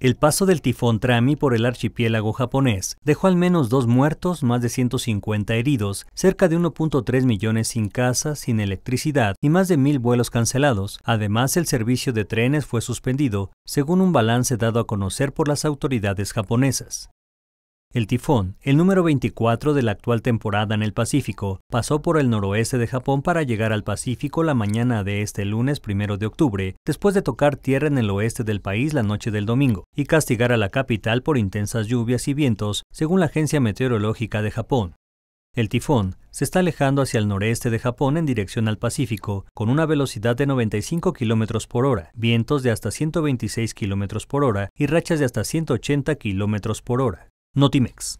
El paso del tifón Trami por el archipiélago japonés dejó al menos dos muertos, más de 150 heridos, cerca de 1.3 millones sin casa, sin electricidad y más de mil vuelos cancelados. Además, el servicio de trenes fue suspendido, según un balance dado a conocer por las autoridades japonesas. El tifón, el número 24 de la actual temporada en el Pacífico, pasó por el noroeste de Japón para llegar al Pacífico la mañana de este lunes 1 de octubre, después de tocar tierra en el oeste del país la noche del domingo, y castigar a la capital por intensas lluvias y vientos, según la Agencia Meteorológica de Japón. El tifón se está alejando hacia el noreste de Japón en dirección al Pacífico, con una velocidad de 95 km por hora, vientos de hasta 126 km por hora y rachas de hasta 180 km por hora. Notimex.